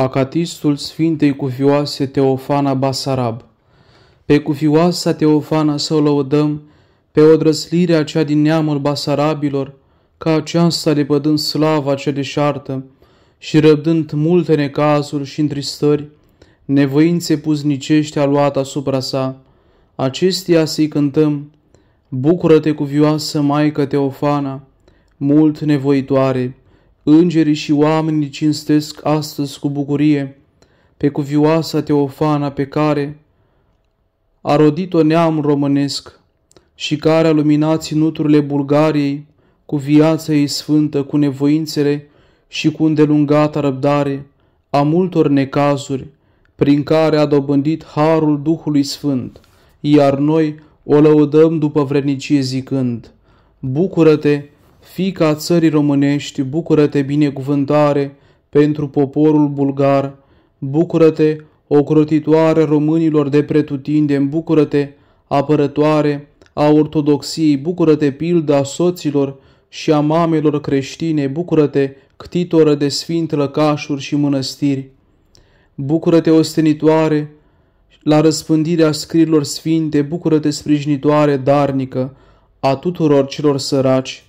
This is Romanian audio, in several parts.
acatistul Sfintei Cuvioase Teofana Basarab. Pe Cuvioasa Teofana să o lăudăm, pe odrăslirea cea din neamul Basarabilor, ca aceasta lepădând slava cea deșartă și răbdând multe necazuri și întristări, nevoințe puznicești a luat asupra sa. Acestia să-i cântăm, Bucură-te, cuvioasă Maică Teofana, mult nevoitoare, Îngerii și oamenii cinstesc astăzi cu bucurie pe cuvioasa Teofana pe care a rodit-o neam românesc și care a luminat ținuturile Bulgariei cu viața ei sfântă, cu nevoințele și cu îndelungata răbdare a multor necazuri prin care a dobândit harul Duhului Sfânt, iar noi o lăudăm după vrednicie zicând, Bucură-te, Fica țării românești, bucură-te binecuvântare pentru poporul bulgar, bucură-te, ocrotitoare românilor de pretutindeni, bucură-te, apărătoare a ortodoxiei, bucură-te, pilda soților și a mamelor creștine, bucură-te, ctitoră de sfinte lăcașuri și mănăstiri. Bucură-te, ostenitoare, la răspândirea scrilor sfinte, bucură-te, sprijinitoare, darnică, a tuturor celor săraci,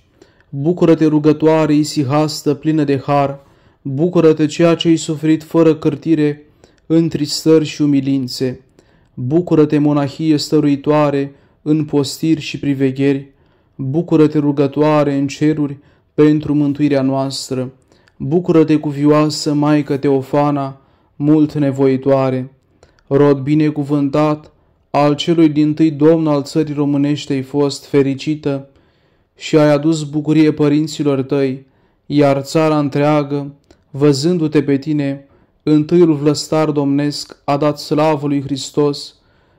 Bucură-te rugătoare, isihastă, plină de har, bucură-te ceea ce ai suferit fără cârtire, întristări și umilințe. Bucură-te, monahie stăruitoare, în postiri și privegheri, bucură-te rugătoare în ceruri pentru mântuirea noastră, bucură-te vioasă Maică Teofana, mult nevoitoare, rod binecuvântat al celui din tâi domn al țării românești ai fost fericită, și ai adus bucurie părinților tăi, iar țara întreagă, văzându-te pe tine, întâiul vlăstar domnesc a dat slavă lui Hristos,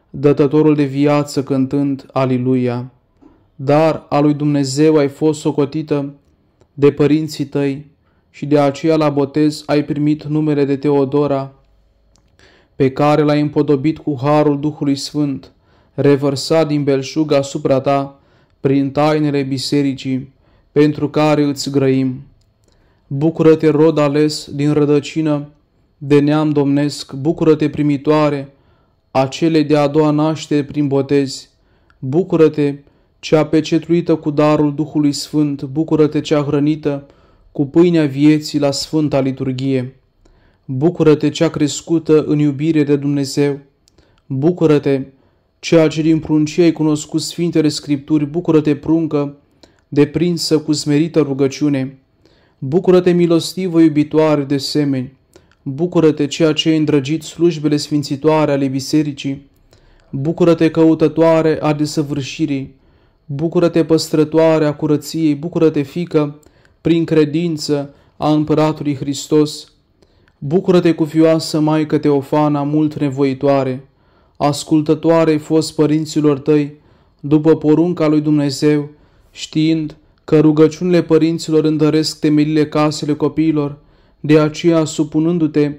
dătătorul de viață cântând Aliluia. Dar a lui Dumnezeu ai fost socotită de părinții tăi și de aceea la botez ai primit numele de Teodora, pe care l-ai împodobit cu harul Duhului Sfânt, revărsat din belșug asupra ta, prin tainele bisericii, pentru care îți grăim. Bucură-te, rod ales din rădăcină, de neam domnesc, bucură-te, primitoare, acele de a doua naștere prin botez, bucură-te, cea pecetruită cu darul Duhului Sfânt, bucură-te cea hrănită cu pâinea vieții la Sfânta Liturghie. Bucură-te cea crescută în iubire de Dumnezeu, bucură-te Ceea ce din pruncie ai cunoscut Sfintele Scripturi, bucură-te pruncă, deprinsă cu smerită rugăciune. Bucură-te milostivă iubitoare de semeni. Bucură-te ceea ce ai îndrăgit slujbele sfințitoare ale bisericii. Bucură-te căutătoare a desăvârșirii. Bucură-te păstrătoare a curăției. Bucură-te fică, prin credință a Împăratului Hristos. Bucură-te cu fioasă Maică Teofana, mult nevoitoare! ascultătoare ai fost părinților tăi, după porunca lui Dumnezeu, știind că rugăciunile părinților întăresc temelile casele copiilor, de aceea, supunându-te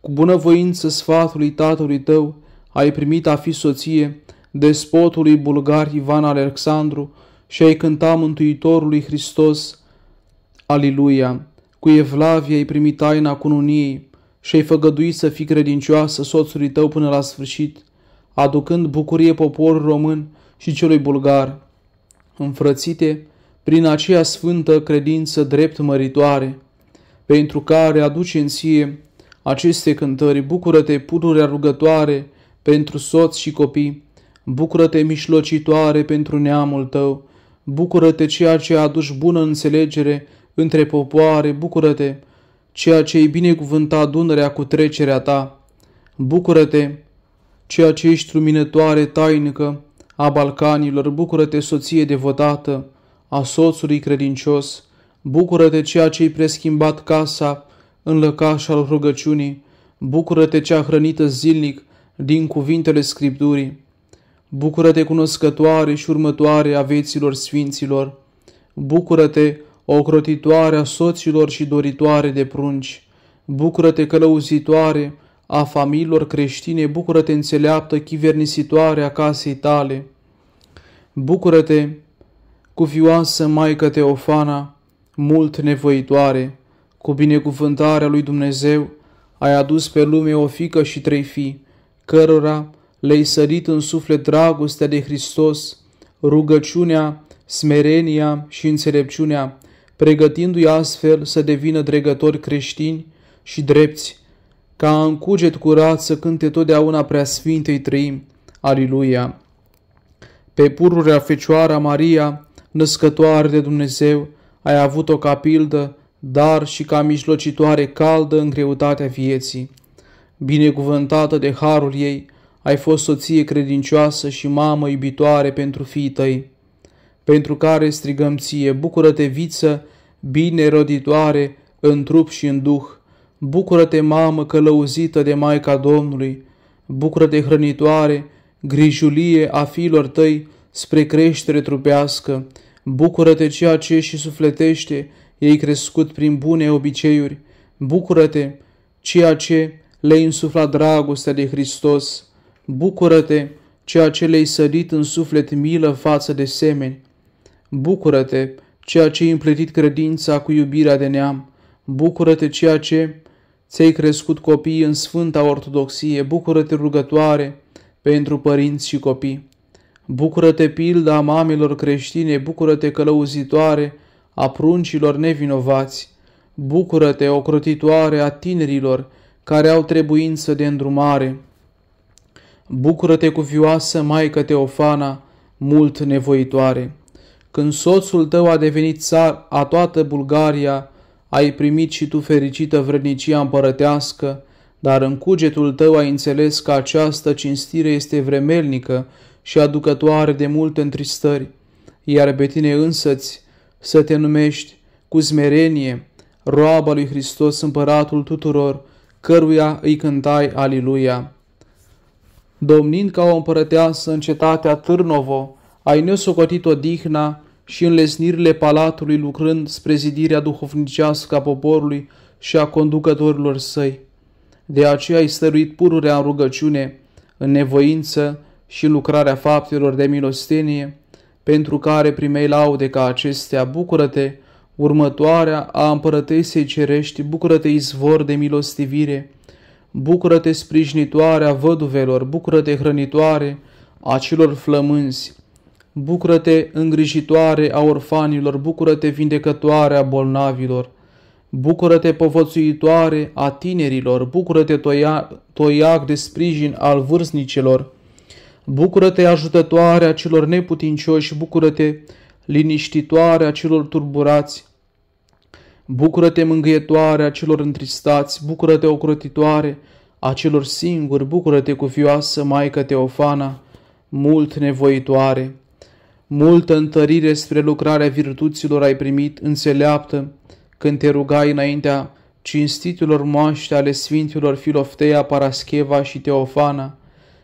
cu bunăvoință sfatului tatălui tău, ai primit a fi soție despotului bulgar Ivan Alexandru și ai cânta Mântuitorului Hristos, Aliluia! Cu Evlavie ai primit taina cununiei și ai făgăduit să fii credincioasă soțului tău până la sfârșit, aducând bucurie poporul român și celui bulgar, înfrățite prin aceea sfântă credință drept măritoare, pentru care aduce în sie aceste cântări, bucură-te pururea rugătoare pentru soți și copii, bucură-te mișlocitoare pentru neamul tău, bucură-te ceea ce aduci bună înțelegere între popoare, bucură-te ceea ce-i binecuvântat Dunărea cu trecerea ta, bucură-te ceea ce ești luminătoare tainică a Balcanilor, bucură-te soție devotată a soțului credincios, bucură-te ceea ce ai preschimbat casa în lăcaș al rugăciunii, bucură-te cea hrănită zilnic din cuvintele Scripturii, bucură-te cunoscătoare și următoare a veților sfinților, bucură-te ocrotitoare a soților și doritoare de prunci, bucură-te călăuzitoare a familiilor creștine, bucură-te înțeleaptă, chivernisitoare a casei tale. Bucură-te, cuvioasă Maică Teofana, mult nevoitoare, cu binecuvântarea lui Dumnezeu, ai adus pe lume o fică și trei fii, cărora le-ai sărit în suflet dragostea de Hristos, rugăciunea, smerenia și înțelepciunea, pregătindu-i astfel să devină dregători creștini și drepți, ca în cuget curat să cânte totdeauna sfintei trăim. Aliluia! Pe pururea Fecioara Maria, născătoare de Dumnezeu, ai avut-o ca pildă, dar și ca mijlocitoare caldă în greutatea vieții. Binecuvântată de harul ei, ai fost soție credincioasă și mamă iubitoare pentru fiii tăi, pentru care strigăm ție, bucură-te viță, bine roditoare, în trup și în duh, Bucură-te, mamă, călăuzită de Maica Domnului! Bucură-te, hrănitoare, grijulie a fiilor tăi spre creștere trupească! Bucură-te ceea ce și sufletește, ei crescut prin bune obiceiuri! Bucură-te ceea ce le-ai însuflat dragostea de Hristos! Bucură-te ceea ce le-ai sărit în suflet milă față de semeni! Bucură-te ceea ce ai împletit credința cu iubirea de neam! bucură-te ceea ce ți-ai crescut copiii în Sfânta Ortodoxie, bucură-te rugătoare pentru părinți și copii. Bucură-te pilda mamelor creștine, bucură-te călăuzitoare a pruncilor nevinovați, bucură-te ocrotitoare a tinerilor care au trebuință de îndrumare. Bucură-te vioasă Maică Teofana, mult nevoitoare. Când soțul tău a devenit țar a toată Bulgaria, ai primit și tu fericită vrednicia împărătească, dar în cugetul tău ai înțeles că această cinstire este vremelnică și aducătoare de multe întristări, iar pe tine însăți să te numești cu zmerenie, roaba lui Hristos împăratul tuturor, căruia îi cântai Aliluia. Domnind ca o împărăteasă în cetatea Târnovo, ai nesocotit odihna și lesnirile palatului lucrând spre zidirea duhovnicească a poporului și a conducătorilor săi. De aceea ai stăruit pururea în rugăciune, în nevoință și în lucrarea faptelor de milostenie, pentru care primei laude ca acestea, bucură-te, următoarea a împărătesei cerești, bucură-te izvor de milostivire, bucură-te a văduvelor, bucură-te hrănitoare a celor flămânzi, Bucură-te, îngrijitoare a orfanilor, bucură-te, vindecătoare a bolnavilor, bucură-te, povățuitoare a tinerilor, bucură-te, toia, toiac de sprijin al vârstnicilor, bucură-te, ajutătoare a celor neputincioși, bucură-te, liniștitoare a celor turburați, bucură-te, mângâietoare a celor întristați, bucură-te, ocrotitoare a celor singuri, bucură-te, cuvioasă Maică Teofana, mult nevoitoare multă întărire spre lucrarea virtuților ai primit înțeleaptă când te rugai înaintea cinstitilor moaște ale sfinților Filoftea, Parascheva și Teofana,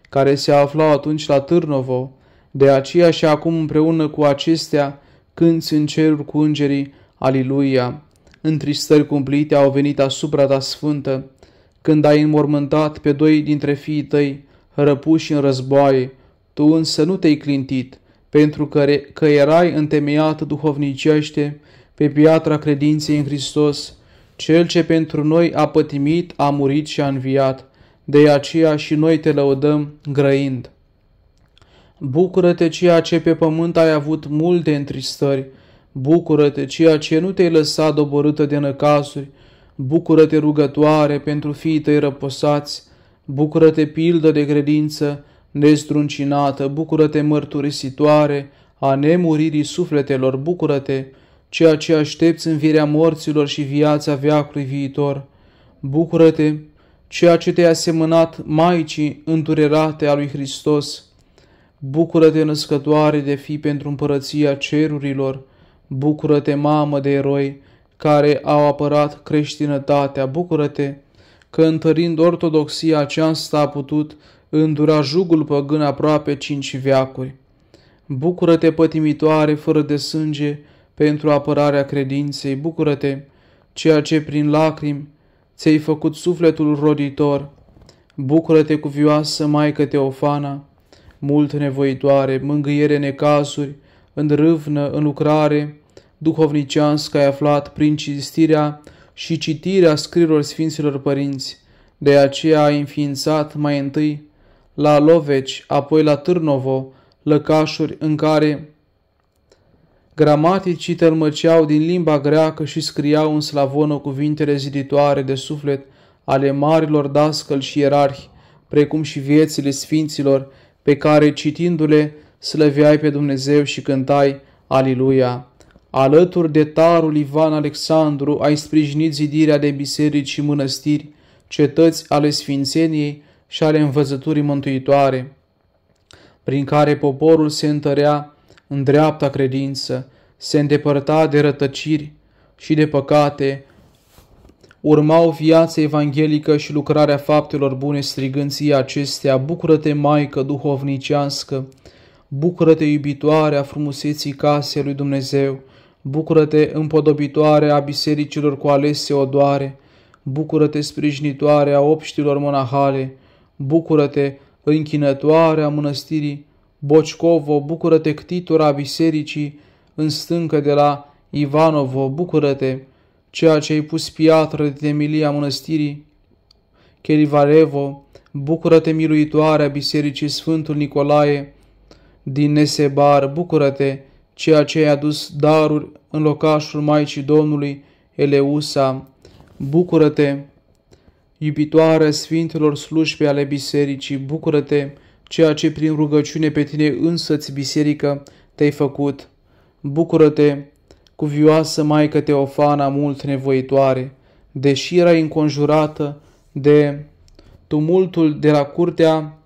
care se aflau atunci la Târnovo, de aceea și acum împreună cu acestea când în ceruri cu îngerii, Aliluia! Întristări cumplite au venit asupra ta sfântă, când ai înmormântat pe doi dintre fiii tăi, răpuși în războaie, tu însă nu te-ai clintit, pentru care, că erai întemeiată duhovnicește pe piatra credinței în Hristos, Cel ce pentru noi a pătimit, a murit și a înviat, de aceea și noi te lăudăm grăind. Bucură-te ceea ce pe pământ ai avut multe întristări, bucură-te ceea ce nu te-ai lăsat doborâtă de năcasuri, bucură-te rugătoare pentru fiii tăi răposați, bucură-te pildă de credință, Nestruncinată, bucură-te mărturisitoare a nemuririi sufletelor, bucură-te, ceea ce aștepți învierea morților și viața veacului viitor. Bucură-te, ceea ce te-ai asemănat Maicii înturerate a lui Hristos. Bucură-te, născătoare de fi pentru împărăția cerurilor. Bucură-te, mamă de eroi care au apărat creștinătatea. Bucură-te că întărind ortodoxia aceasta a putut îndura jugul păgân aproape cinci veacuri. Bucură-te, pătimitoare, fără de sânge, pentru apărarea credinței, bucură-te, ceea ce prin lacrimi ți-ai făcut sufletul roditor. Bucură-te, cuvioasă Maică Teofana, mult nevoitoare, mângâiere necasuri, în râvnă, în lucrare, duhovnicească ai aflat prin cinstirea și citirea scririlor Sfinților Părinți, de aceea ai înființat mai întâi la Loveci, apoi la Târnovo, lăcașuri în care gramaticii tălmăceau din limba greacă și scriau în slavonă cuvintele ziditoare de suflet ale marilor dascăli și ierarhi, precum și viețile sfinților, pe care, citindu-le, slăveai pe Dumnezeu și cântai Aliluia. Alături de tarul Ivan Alexandru ai sprijinit zidirea de biserici și mănăstiri, cetăți ale sfințeniei, și ale învățăturii mântuitoare, prin care poporul se întărea în dreapta credință, se îndepărta de rătăciri și de păcate, urmau viața evanghelică și lucrarea faptelor bune strigânții acestea, bucură-te, Maică duhovnicească, bucură-te, iubitoare a frumuseții casei lui Dumnezeu, bucură-te, împodobitoare a bisericilor cu alese odoare, bucură-te, sprijinitoare a obștilor monahale, bucură-te, închinătoare a mănăstirii, Bocicovo, bucură-te, ctitura bisericii, în stâncă de la Ivanovo, bucură-te, ceea ce ai pus piatră de temelia mănăstirii, Chelivarevo, bucură-te, miluitoarea bisericii Sfântul Nicolae, din Nesebar, bucură-te, ceea ce ai adus daruri în locașul Maicii Domnului, Eleusa, bucură-te, Iubitoare sfintelor slujbe ale bisericii, bucură-te, ceea ce prin rugăciune pe tine însăți biserică te-ai făcut. Bucură-te, vioasă Maică Teofana mult nevoitoare, deși era înconjurată de tumultul de la curtea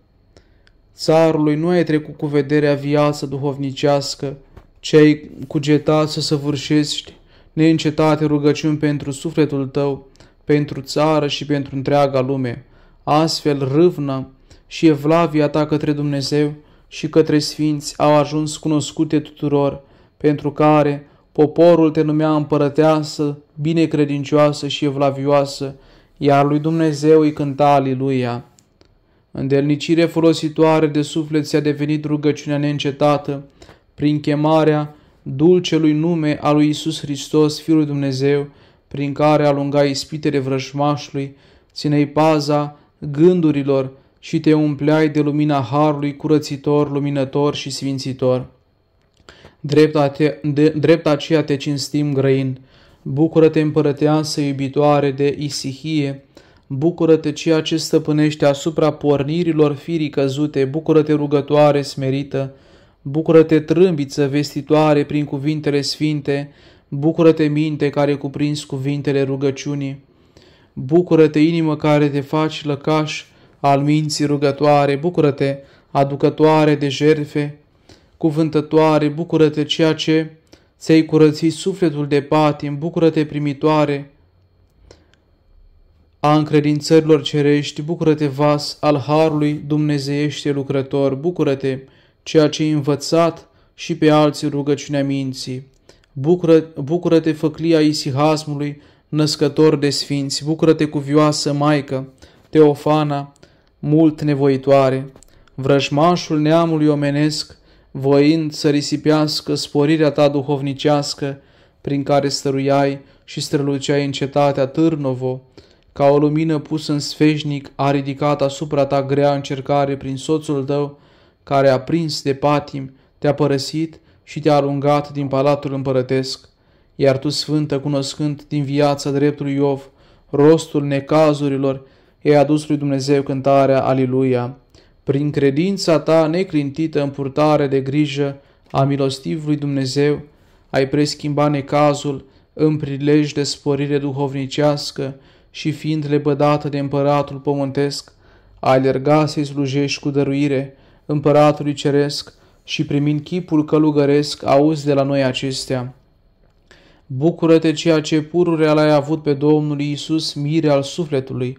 țarului, nu ai trecut cu vederea viața duhovnicească, ce ai cugetat să săvârșești neîncetate rugăciuni pentru sufletul tău, pentru țară și pentru întreaga lume. Astfel, râvna și evlavia ta către Dumnezeu și către sfinți au ajuns cunoscute tuturor, pentru care poporul te numea împărăteasă, binecredincioasă și evlavioasă, iar lui Dumnezeu îi cânta Aliluia. Îndelnicire folositoare de suflet ți-a devenit rugăciunea neîncetată, prin chemarea dulcelui nume al lui Isus Hristos, Fiul lui Dumnezeu, prin care alungai ispitele vrăjmașului, ținei paza gândurilor și te umpleai de lumina Harului curățitor, luminător și sfințitor. Drept, ate- de, drept aceea te cinstim grăin, bucură-te împărăteasă iubitoare de isihie, bucură-te ceea ce stăpânește asupra pornirilor firii căzute, bucură-te rugătoare smerită, bucură-te trâmbiță vestitoare prin cuvintele sfinte, Bucură-te, minte care cuprins cuvintele rugăciunii, Bucură-te, inimă care te faci lăcaș al minții rugătoare, Bucură-te, aducătoare de jerfe, cuvântătoare, Bucură-te, ceea ce ți-ai curățit sufletul de patim, Bucură-te, primitoare a încredințărilor cerești, Bucură-te, vas al harului dumnezeiește lucrător, Bucură-te, ceea ce ai învățat și pe alții rugăciunea minții, Bucură, bucură-te, făclia isihasmului, născător de sfinți, bucură-te, cuvioasă maică, Teofana, mult nevoitoare, vrăjmașul neamului omenesc, voind să risipească sporirea ta duhovnicească, prin care stăruiai și străluceai în cetatea Târnovo, ca o lumină pusă în sfeșnic a ridicat asupra ta grea încercare prin soțul tău, care a prins de patim, te-a părăsit și te-a alungat din palatul împărătesc, iar tu, Sfântă, cunoscând din viața dreptului Iov rostul necazurilor, i-ai adus lui Dumnezeu cântarea Aliluia. Prin credința ta neclintită în purtare de grijă a milostivului Dumnezeu, ai preschimbat necazul în prilej de sporire duhovnicească și fiind lepădată de împăratul pământesc, ai alergat să-i slujești cu dăruire împăratului ceresc, și primind chipul călugăresc, auzi de la noi acestea. Bucură-te ceea ce pururea l-ai avut pe Domnul Iisus, mire al sufletului.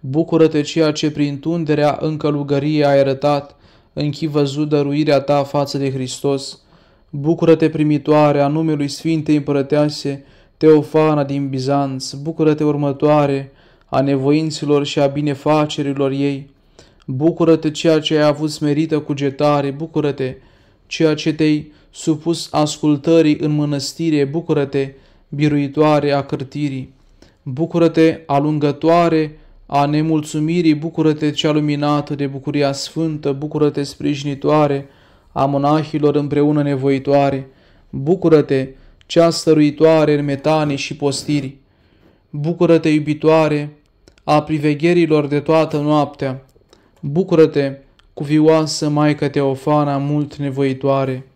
Bucură-te ceea ce prin tunderea în călugărie ai arătat, închi văzut dăruirea ta față de Hristos. Bucură-te primitoare a numelui Sfintei Împărătease, Teofana din Bizanț, bucură-te următoare a nevoinților și a binefacerilor ei. Bucură-te ceea ce ai avut smerită cugetare, bucură-te ceea ce te-ai supus ascultării în mănăstire, bucură-te biruitoare a cârtirii. Bucură-te alungătoare a nemulțumirii, bucură-te cea luminată de bucuria sfântă, bucură-te sprijinitoare a monahilor împreună nevoitoare, bucură-te cea stăruitoare în metanii și postiri. Bucură-te, iubitoare, a privegherilor de toată noaptea, Bucură-te, cuvioasă Maica Teofana mult nevoitoare!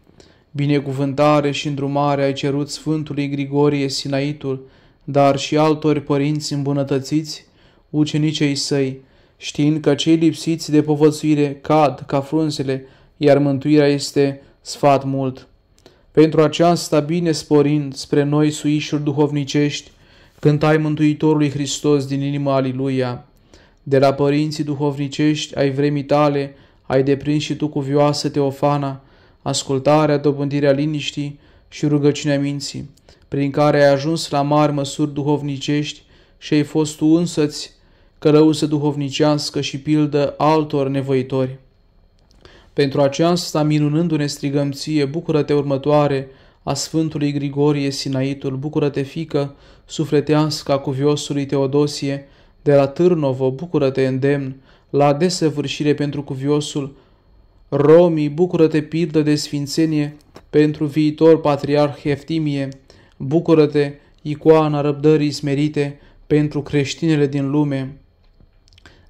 Binecuvântare și îndrumare ai cerut Sfântului Grigorie Sinaitul, dar și altor părinți îmbunătățiți, ucenicei săi, știind că cei lipsiți de povățuire cad ca frunzele, iar mântuirea este sfat mult. Pentru aceasta, bine sporind spre noi suișuri duhovnicești, cântai Mântuitorului Hristos din inimă, Aliluia! de la părinții duhovnicești ai vremii tale, ai deprins și tu cu vioasă teofana, ascultarea, dobândirea liniștii și rugăciunea minții, prin care ai ajuns la mari măsuri duhovnicești și ai fost tu însăți călăuză duhovnicească și pildă altor nevoitori. Pentru aceasta, minunându-ne strigăm ție, bucură-te următoare, a Sfântului Grigorie Sinaitul, bucură-te fică, sufletească a cuviosului Teodosie, de la Târnovo, bucură-te îndemn, la desăvârșire pentru cuviosul. Romii, bucură-te pildă de sfințenie pentru viitor patriarh Heftimie. Bucură-te, icoana răbdării smerite pentru creștinele din lume.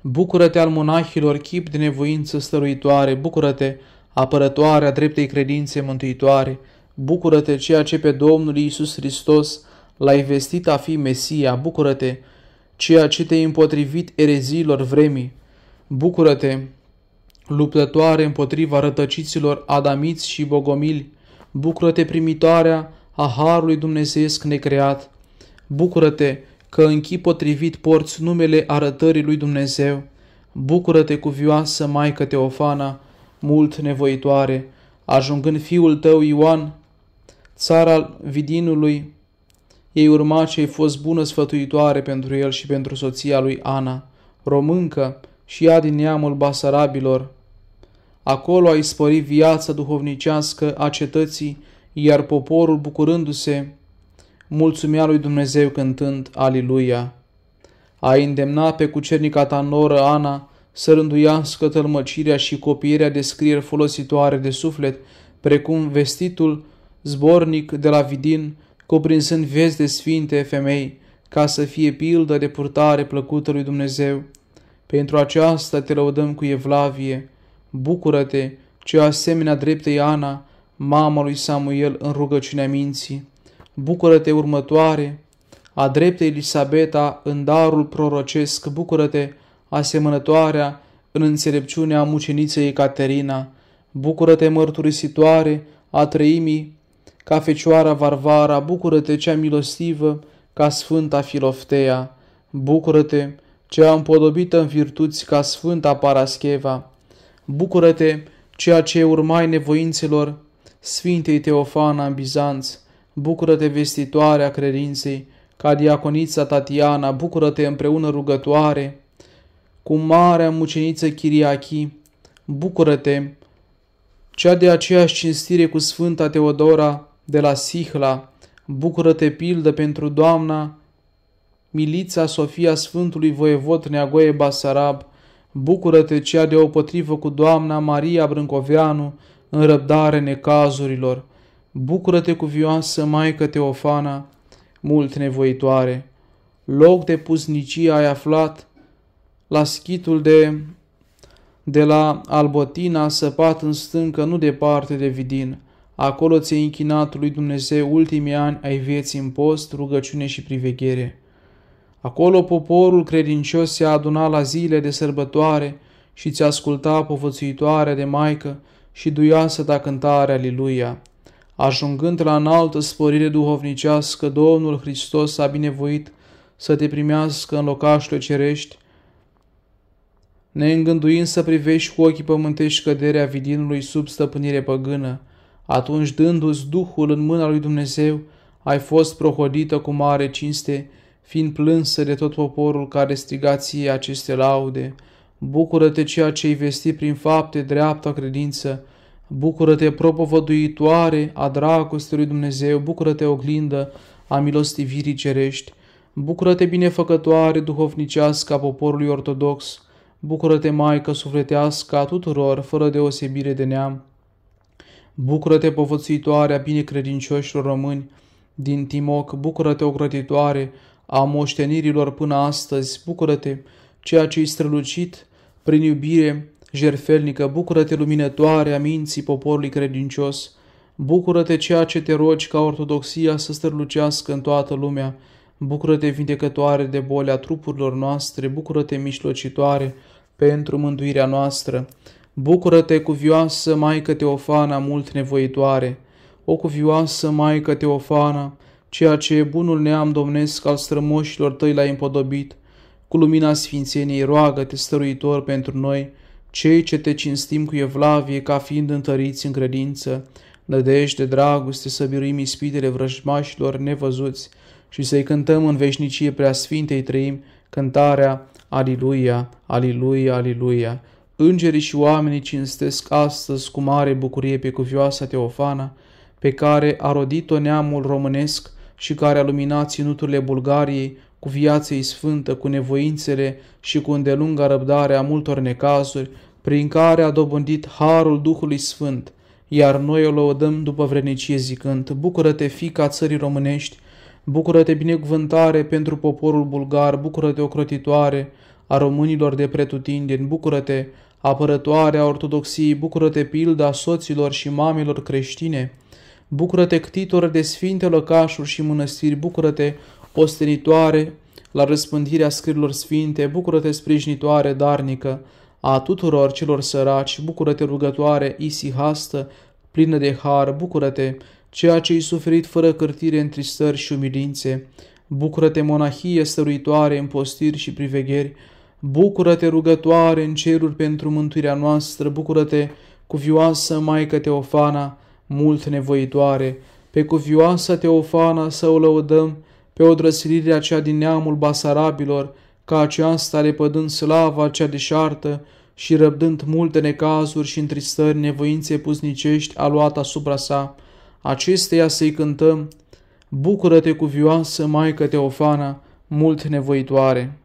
Bucură-te al monahilor, chip de nevoință stăruitoare, bucură-te, apărătoarea dreptei credințe mântuitoare, bucură-te ceea ce pe Domnul Iisus Hristos l-ai vestit a fi Mesia, bucură-te, ceea ce te-ai împotrivit ereziilor vremii. Bucură-te, luptătoare împotriva rătăciților adamiți și bogomili, bucură-te primitoarea a Harului Dumnezeesc necreat, bucură-te că în chip potrivit porți numele arătării lui Dumnezeu, bucură-te cuvioasă Maică Teofana, mult nevoitoare, ajungând fiul tău Ioan, țara Vidinului, ei urma ce ai fost bună sfătuitoare pentru el și pentru soția lui Ana, româncă și ea din neamul Basarabilor. Acolo a ispărit viața duhovnicească a cetății, iar poporul, bucurându-se, mulțumea lui Dumnezeu cântând Aliluia. A îndemnat pe cucernica ta noră Ana să rânduiască tălmăcirea și copierea de scrieri folositoare de suflet, precum vestitul zbornic de la Vidin, cuprinsând vieți de sfinte femei, ca să fie pildă de purtare plăcută lui Dumnezeu. Pentru aceasta te lăudăm cu evlavie. Bucură-te, ce asemenea dreptei Ana, mama lui Samuel în rugăciunea minții. Bucură-te următoare, a dreptei Elisabeta în darul prorocesc, bucură-te, asemănătoarea în înțelepciunea muceniței Caterina, bucură-te mărturisitoare a trăimii ca Fecioara Varvara, bucură-te cea milostivă, ca Sfânta Filoftea, bucură-te cea împodobită în virtuți ca Sfânta Parascheva, bucură-te ceea ce urmai nevoințelor Sfintei Teofana în Bizanț, bucură-te vestitoarea credinței, ca diaconița Tatiana, bucură-te împreună rugătoare, cu marea muceniță Chiriachi, bucură-te, cea de aceeași cinstire cu Sfânta Teodora, de la Sihla, bucură-te pildă pentru Doamna, Milița Sofia Sfântului Voievod Neagoe Basarab, bucură-te cea de potrivă cu Doamna Maria Brâncoveanu, în răbdare necazurilor, bucură-te vioasă Maică Teofana, mult nevoitoare, loc de pusnicie ai aflat, la schitul de, de la Albotina săpat în stâncă nu departe de Vidin, Acolo ți-ai închinat lui Dumnezeu ultimii ani ai vieții în post, rugăciune și priveghere. Acolo poporul credincios se aduna la zile de sărbătoare și ți asculta povățuitoarea de maică și duioasă ta cântare Aliluia. Ajungând la înaltă sporire duhovnicească, Domnul Hristos a binevoit să te primească în locașul cerești, ne îngânduind să privești cu ochii pământești căderea vidinului sub stăpânire păgână, atunci dându-ți Duhul în mâna lui Dumnezeu, ai fost prohodită cu mare cinste, fiind plânsă de tot poporul care striga ție aceste laude. Bucură-te ceea ce-ai vestit prin fapte dreapta credință, bucură-te propovăduitoare a dragostei lui Dumnezeu, bucură-te oglindă a milostivirii cerești, bucură-te binefăcătoare duhovnicească a poporului ortodox, bucură-te Maică sufletească a tuturor, fără deosebire de neam. Bucură-te, povățuitoare a binecredincioșilor români din Timoc, bucură-te, ocrătitoare a moștenirilor până astăzi, bucură-te, ceea ce-i strălucit prin iubire jerfelnică, bucură-te, luminătoare a minții poporului credincios, bucură-te, ceea ce te rogi ca ortodoxia să strălucească în toată lumea, bucură-te, vindecătoare de bolea trupurilor noastre, bucură-te, mișlocitoare pentru mântuirea noastră, Bucură-te, cuvioasă Maică Teofana, mult nevoitoare! O cuvioasă Maică Teofana, ceea ce bunul neam domnesc al strămoșilor tăi l-ai împodobit, cu lumina sfințeniei roagă-te stăruitor pentru noi, cei ce te cinstim cu evlavie ca fiind întăriți în credință, nădejde dragoste să biruim ispitele vrăjmașilor nevăzuți și să-i cântăm în veșnicie prea sfintei trăim cântarea Aliluia, Aliluia, Aliluia, Îngerii și oamenii cinstesc astăzi cu mare bucurie pe cuvioasa Teofana, pe care a rodit-o neamul românesc și care a luminat ținuturile Bulgariei cu viața ei sfântă, cu nevoințele și cu îndelunga răbdare a multor necazuri, prin care a dobândit harul Duhului Sfânt, iar noi o lăudăm după vrenicie zicând, Bucură-te, fica țării românești, bucură-te binecuvântare pentru poporul bulgar, bucură-te ocrotitoare a românilor de pretutindeni, bucură-te Apărătoarea ortodoxiei, bucură-te pilda soților și mamilor creștine, bucură-te ctitor de sfinte locașuri și mănăstiri, bucură-te ostenitoare la răspândirea scrilor sfinte, bucură-te sprijinitoare darnică a tuturor celor săraci, bucură-te rugătoare isihastă, plină de har, bucură-te ceea ce ai suferit fără cârtire, tristări și umilințe, bucură-te monahie stăruitoare în postiri și privegheri, Bucură-te, rugătoare, în ceruri pentru mântuirea noastră, bucură-te, cuvioasă Maică Teofana, mult nevoitoare, pe cuvioasă Teofana să o lăudăm, pe odrăsilirea cea din neamul basarabilor, ca aceasta repădând slava cea deșartă și răbdând multe necazuri și întristări nevoințe puznicești a luat asupra sa, acesteia să-i cântăm, Bucură-te cuvioasă Maică Teofana, mult nevoitoare!